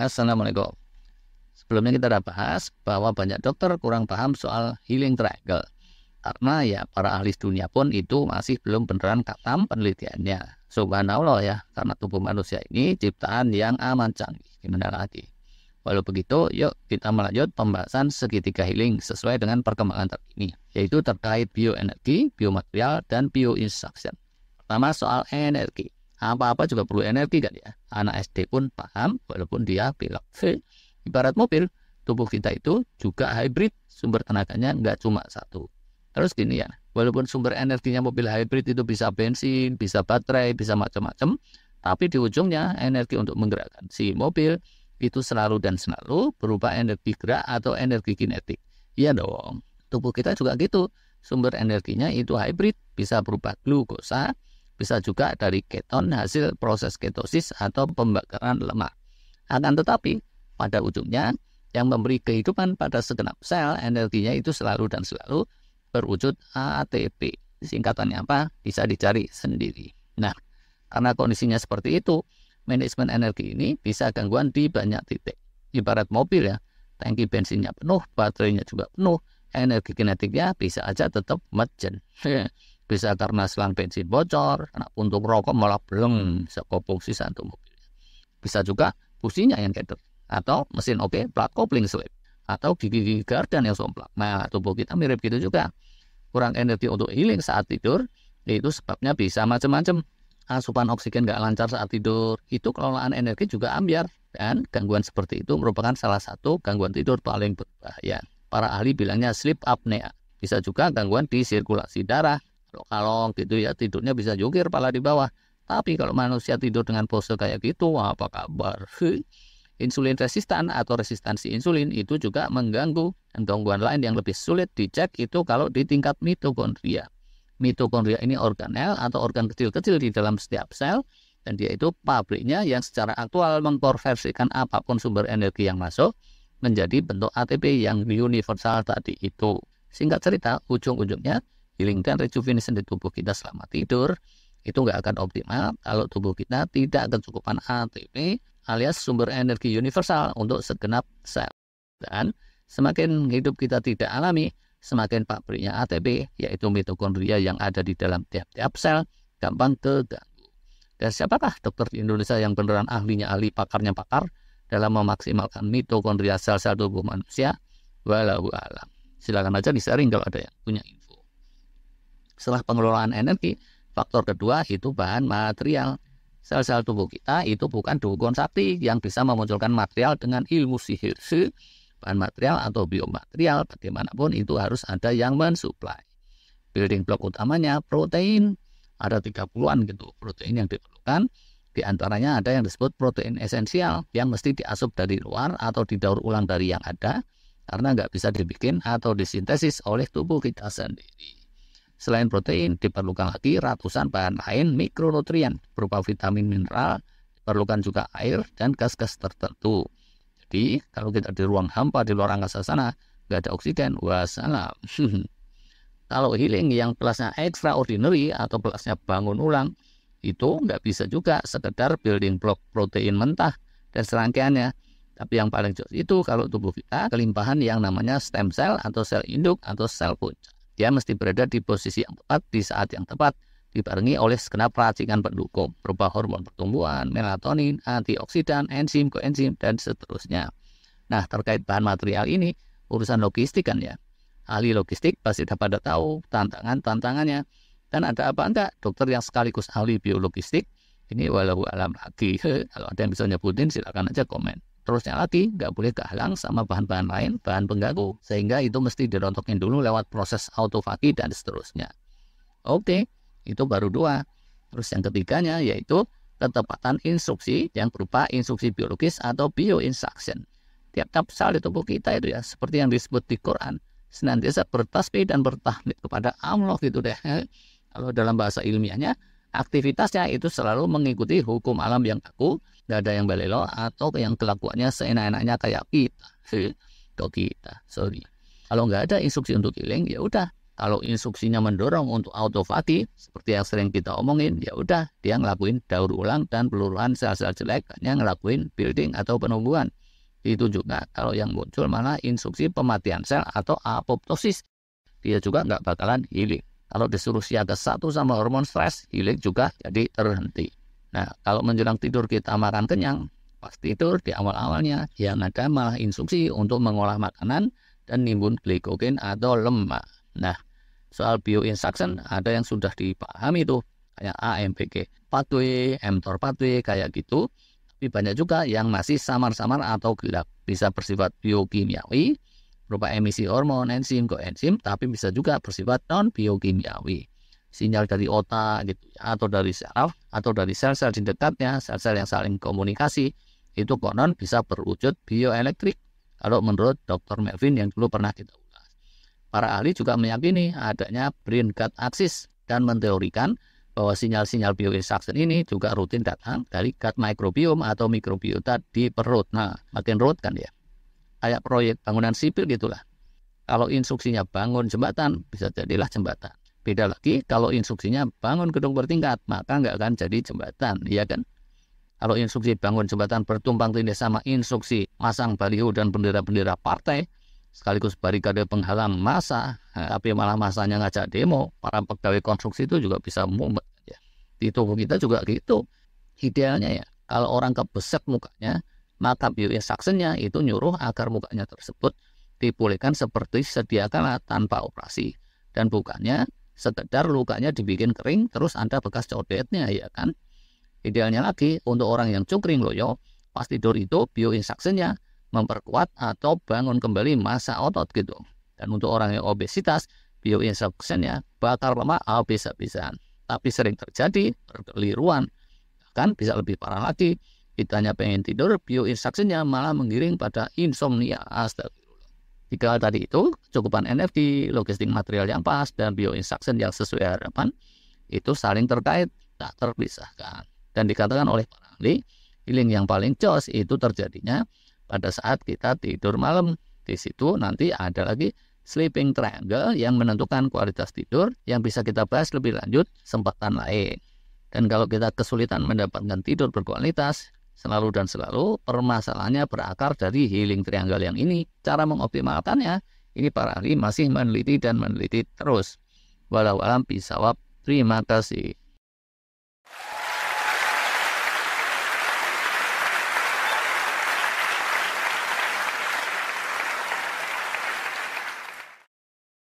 Assalamualaikum. Sebelumnya kita sudah bahas bahwa banyak dokter kurang paham soal healing triangle. Karena ya para ahli dunia pun itu masih belum beneran katam penelitiannya. Subhanallah ya, karena tubuh manusia ini ciptaan yang aman canggih. Gimana lagi? Walau begitu, yuk kita melanjut pembahasan segitiga healing sesuai dengan perkembangan terkini, yaitu terkait bioenergi, biomaterial, dan bioinstruction. Pertama soal energi. Apa-apa juga perlu energi kan ya. Anak SD pun paham walaupun dia pilek. Ibarat mobil, tubuh kita itu juga hybrid. Sumber tenaganya nggak cuma satu. Terus gini ya, walaupun sumber energinya mobil hybrid itu bisa bensin, bisa baterai, bisa macam-macam, tapi di ujungnya energi untuk menggerakkan si mobil itu selalu dan selalu berupa energi gerak atau energi kinetik. Iya dong, tubuh kita juga gitu. Sumber energinya itu hybrid, bisa berupa glukosa, bisa juga dari keton hasil proses ketosis atau pembakaran lemak. Akan tetapi, pada ujungnya yang memberi kehidupan pada segenap sel energinya itu selalu dan selalu berwujud ATP. Singkatannya apa? Bisa dicari sendiri. Nah, karena kondisinya seperti itu, manajemen energi ini bisa gangguan di banyak titik. Ibarat mobil ya, tangki bensinnya penuh, baterainya juga penuh, energi kinetiknya bisa aja tetap meten. bisa karena selang bensin bocor, karena untuk rokok malah belum hmm. sekop fungsi satu mobil. Bisa juga businya yang kedok atau mesin oke okay, plat kopling slip atau gigi-gigi gardan yang somplak. Nah, tubuh kita mirip gitu juga. Kurang energi untuk healing saat tidur, itu sebabnya bisa macam-macam. Asupan oksigen nggak lancar saat tidur, itu kelolaan energi juga ambiar. Dan gangguan seperti itu merupakan salah satu gangguan tidur paling berbahaya. Para ahli bilangnya sleep apnea. Bisa juga gangguan di sirkulasi darah, kalong gitu ya tidurnya bisa jungkir pala di bawah tapi kalau manusia tidur dengan pose kayak gitu apa kabar insulin resistan atau resistansi insulin itu juga mengganggu dan gangguan lain yang lebih sulit dicek itu kalau di tingkat mitokondria mitokondria ini organel atau organ kecil-kecil di dalam setiap sel dan dia itu pabriknya yang secara aktual mengkonversikan apapun sumber energi yang masuk menjadi bentuk ATP yang universal tadi itu. Singkat cerita, ujung-ujungnya healing dan rejuvenation di tubuh kita selama tidur itu nggak akan optimal kalau tubuh kita tidak kecukupan ATP alias sumber energi universal untuk segenap sel. Dan semakin hidup kita tidak alami, semakin pabriknya ATP, yaitu mitokondria yang ada di dalam tiap-tiap sel, gampang keganggu. Dan siapakah dokter di Indonesia yang beneran ahlinya ahli, pakarnya pakar dalam memaksimalkan mitokondria sel-sel tubuh manusia? Walau alam. Silakan aja di sharing kalau ada yang punya ini. Setelah pengelolaan energi, faktor kedua itu bahan material. Sel-sel tubuh kita itu bukan dukun sakti yang bisa memunculkan material dengan ilmu sihir. Bahan material atau biomaterial bagaimanapun itu harus ada yang mensuplai. Building block utamanya protein. Ada tiga puluhan gitu protein yang diperlukan. Di antaranya ada yang disebut protein esensial yang mesti diasup dari luar atau didaur ulang dari yang ada karena nggak bisa dibikin atau disintesis oleh tubuh kita sendiri. Selain protein, diperlukan lagi ratusan bahan lain mikronutrien berupa vitamin mineral, diperlukan juga air dan gas-gas tertentu. Jadi, kalau kita di ruang hampa di luar angkasa sana, nggak ada oksigen, wassalam. kalau healing yang kelasnya extraordinary atau kelasnya bangun ulang, itu nggak bisa juga sekedar building block protein mentah dan serangkaiannya. Tapi yang paling cocok itu kalau tubuh kita kelimpahan yang namanya stem cell atau sel induk atau sel puncak. Dia mesti berada di posisi yang tepat, di saat yang tepat, dibarengi oleh segenap racikan pendukung berupa hormon pertumbuhan, melatonin, antioksidan, enzim, koenzim, dan seterusnya. Nah, terkait bahan material ini, urusan logistik kan ya. Ahli logistik pasti dapat tahu tantangan-tantangannya. Dan ada apa enggak? Dokter yang sekaligus ahli biologistik, ini walau alam lagi. Kalau ada yang bisa nyebutin, silakan aja komen terusnya lagi nggak boleh kehalang sama bahan-bahan lain, bahan pengganggu. Sehingga itu mesti dirontokin dulu lewat proses autofagi dan seterusnya. Oke, itu baru dua. Terus yang ketiganya yaitu ketepatan instruksi yang berupa instruksi biologis atau bioinstruction. Tiap tiap kapsal di tubuh kita itu ya, seperti yang disebut di Quran, senantiasa bertasbih dan bertahmid kepada Allah gitu deh. Kalau dalam bahasa ilmiahnya, aktivitasnya itu selalu mengikuti hukum alam yang aku tidak ada yang balelo atau yang kelakuannya seenak-enaknya kayak kita kok kita sorry kalau nggak ada instruksi untuk healing ya udah kalau instruksinya mendorong untuk autofati seperti yang sering kita omongin ya udah dia ngelakuin daur ulang dan peluruhan sel-sel jelek hanya ngelakuin building atau penumbuhan itu juga kalau yang muncul malah instruksi pematian sel atau apoptosis dia juga nggak bakalan healing kalau disuruh siaga satu sama hormon stres healing juga jadi terhenti Nah, kalau menjelang tidur kita makan kenyang, pas tidur di awal-awalnya yang ada malah instruksi untuk mengolah makanan dan nimbun glikogen atau lemak. Nah, soal bioinstruction ada yang sudah dipahami tuh kayak AMPK pathway, mTOR pathway kayak gitu. Tapi banyak juga yang masih samar-samar atau gelap. Bisa bersifat biokimiawi berupa emisi hormon, enzim, koenzim, tapi bisa juga bersifat non biokimiawi sinyal dari otak gitu ya, atau dari saraf atau dari sel-sel di dekatnya sel-sel yang saling komunikasi itu konon bisa berwujud bioelektrik kalau menurut Dr. Melvin yang dulu pernah kita ulas. Para ahli juga meyakini adanya brain gut axis dan menteorikan bahwa sinyal-sinyal bioinstruction ini juga rutin datang dari gut microbiome atau mikrobiota di perut. Nah, makin root kan ya. Kayak proyek bangunan sipil gitulah. Kalau instruksinya bangun jembatan, bisa jadilah jembatan Beda lagi kalau instruksinya bangun gedung bertingkat, maka nggak akan jadi jembatan, ya kan? Kalau instruksi bangun jembatan bertumpang tindih sama instruksi masang baliho dan bendera-bendera partai, sekaligus barikade penghalang masa tapi eh, malah masanya ngajak demo, para pegawai konstruksi itu juga bisa mumet. Ya. Di tubuh kita juga gitu. Idealnya ya, kalau orang kebeset mukanya, maka saksenya itu nyuruh agar mukanya tersebut dipulihkan seperti sediakala tanpa operasi. Dan bukannya sekedar lukanya dibikin kering terus ada bekas codetnya ya kan idealnya lagi untuk orang yang cungkring loyo pas tidur itu bioinsaksinya memperkuat atau bangun kembali masa otot gitu dan untuk orang yang obesitas bioinsaksinya bakar lemak habis-habisan tapi sering terjadi keliruan kan bisa lebih parah lagi kitanya pengen tidur bioinsaksinya malah menggiring pada insomnia astaga Tiga tadi itu, cukupan energi, logistik material yang pas, dan bioinstruction yang sesuai harapan, itu saling terkait, tak terpisahkan. Dan dikatakan oleh para ahli, healing yang paling jos itu terjadinya pada saat kita tidur malam. Di situ nanti ada lagi sleeping triangle yang menentukan kualitas tidur yang bisa kita bahas lebih lanjut sempatan lain. Dan kalau kita kesulitan mendapatkan tidur berkualitas, selalu dan selalu permasalahannya berakar dari healing triangle yang ini. Cara mengoptimalkannya, ini para ahli masih meneliti dan meneliti terus. Walau alam bisawab, terima kasih.